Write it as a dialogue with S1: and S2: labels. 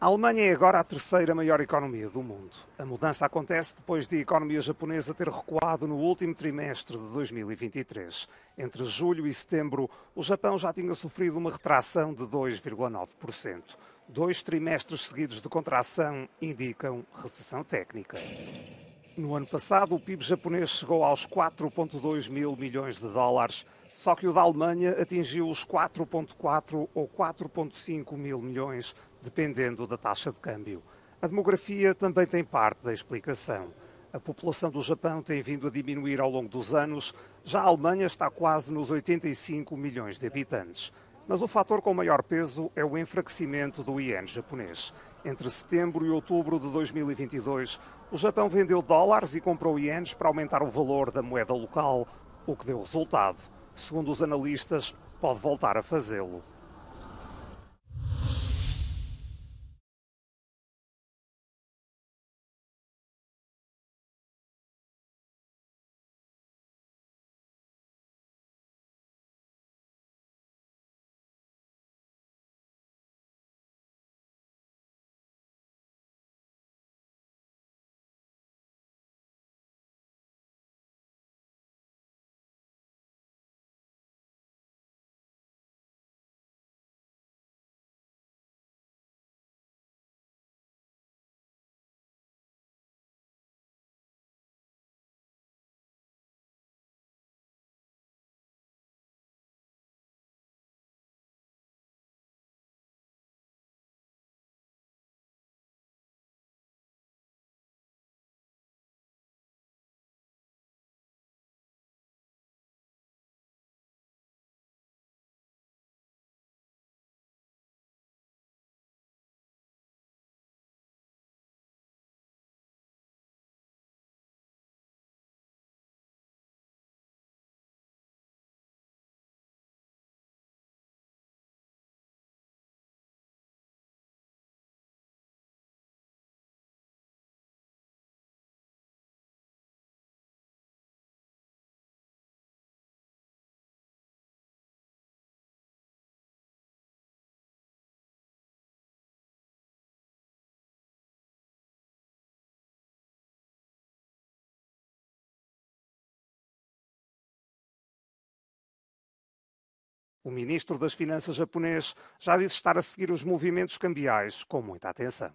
S1: A Alemanha é agora a terceira maior economia do mundo. A mudança acontece depois de a economia japonesa ter recuado no último trimestre de 2023. Entre julho e setembro, o Japão já tinha sofrido uma retração de 2,9%. Dois trimestres seguidos de contração indicam recessão técnica. No ano passado, o PIB japonês chegou aos 4,2 mil milhões de dólares, só que o da Alemanha atingiu os 4,4 ou 4,5 mil milhões dependendo da taxa de câmbio. A demografia também tem parte da explicação. A população do Japão tem vindo a diminuir ao longo dos anos, já a Alemanha está quase nos 85 milhões de habitantes. Mas o fator com maior peso é o enfraquecimento do iene japonês. Entre setembro e outubro de 2022, o Japão vendeu dólares e comprou ienes para aumentar o valor da moeda local, o que deu resultado. Segundo os analistas, pode voltar a fazê-lo. O ministro das Finanças japonês já disse estar a seguir os movimentos cambiais com muita atenção.